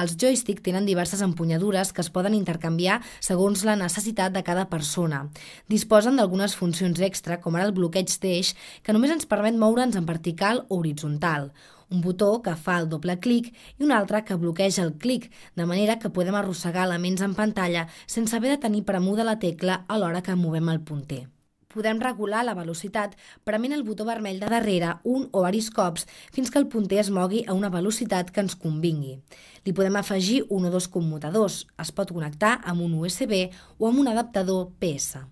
Els joystick tenen diverses empunyadures que es poden intercanviar segons la necessitat de cada persona. Disposen d'algunes funcions extra, com ara el bloqueig d'eix, que només ens permet moure'ns en vertical o horitzontal un botó que fa el doble clic i un altre que bloqueja el clic, de manera que podem arrossegar elements en pantalla sense haver de tenir premuda la tecla a l'hora que movem el punter podem regular la velocitat prement el botó vermell de darrere un o varis cops fins que el punter es mogui a una velocitat que ens convingui. Li podem afegir un o dos commutadors. Es pot connectar amb un USB o amb un adaptador PS.